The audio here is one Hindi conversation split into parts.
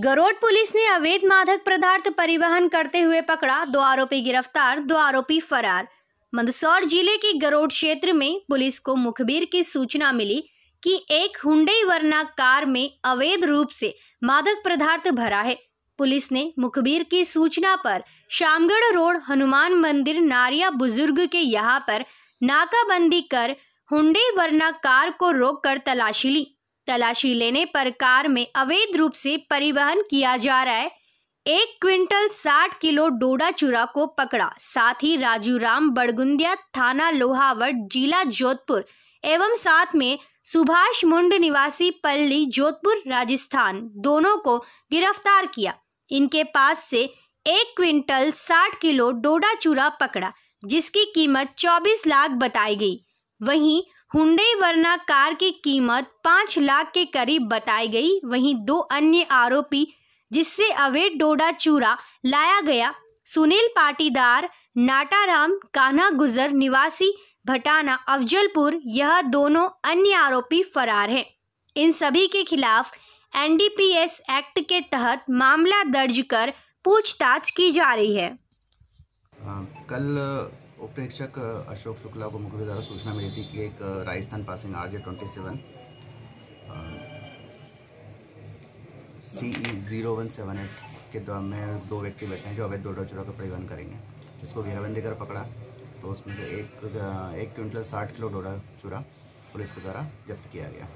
गरोड पुलिस ने अवैध मादक पदार्थ परिवहन करते हुए पकड़ा दो आरोपी गिरफ्तार दो आरोपी फरार मंदसौर जिले के गरोड क्षेत्र में पुलिस को मुखबिर की सूचना मिली कि एक हुंडई वरना कार में अवैध रूप से मादक पदार्थ भरा है पुलिस ने मुखबिर की सूचना पर शामगढ़ रोड हनुमान मंदिर नारिया बुजुर्ग के यहाँ पर नाकाबंदी कर हुंडई वरना कार को रोककर तलाशी ली तलाशी लेने पर कार में अवैध रूप से परिवहन किया जा रहा है एक क्विंटल साठ किलो डोडा चूरा को पकड़ा साथ ही राजू राम बड़गुंदिया थाना लोहावट जिला जोधपुर एवं साथ में सुभाष मुंड निवासी पल्ली जोधपुर राजस्थान दोनों को गिरफ्तार किया इनके पास से एक क्विंटल साठ किलो डोडा चूरा पकड़ा जिसकी कीमत चौबीस लाख बताई गई वहीं हुंडई वरना कार की कीमत पाँच लाख के करीब बताई गई वहीं दो अन्य आरोपी जिससे अवैध डोडा चूरा लाया गया सुनील पाटीदार नाटाराम कान्हा गुजर निवासी भटाना अफजलपुर यह दोनों अन्य आरोपी फरार हैं इन सभी के खिलाफ एनडीपीएस एक्ट के तहत मामला दर्ज कर पूछताछ की जा रही है आ, हाँ, कल उप निरीक्षक अशोक शुक्ला को मुख्य द्वारा सूचना मिली थी कि एक Rajasthan passing R J twenty seven C E zero one seven eight के द्वारा में दो व्यक्ति बैठे हैं जो अवैध दौड़ा चुरा का परिवहन करेंगे जिसको घेराबंदी कर पकड़ा तो उसमें से एक एक क्विंटल साठ किलो डोडा चुरा पुलिस के द्वारा जब्त किया गया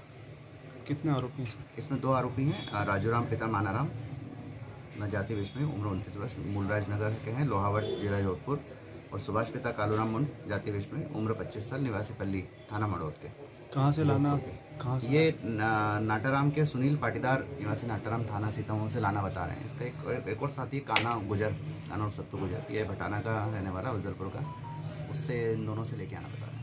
कितने आरोपी हैं इसमें दो आरोपी हैं राजूराम पिता मानाराम जाति विष्णु उम्र उनतीस वर्ष मूलराज नगर के हैं लोहावट जिला जोधपुर और सुभाष पिता कालूराम मुंड जाति विष्णु उम्र 25 साल निवासी पल्ली थाना मड़ोद के कहाँ से लाना कहाँ से ये नाटाराम के सुनील पाटीदार निवासी नाटाराम थाना सीतामऊ से लाना बता रहे हैं इसका एक एक और साथी काना गुजर काना और सत्तू गुजर ये भटाना का रहने वाला उजरपुर का उससे इन दोनों से लेके आना बता रहे हैं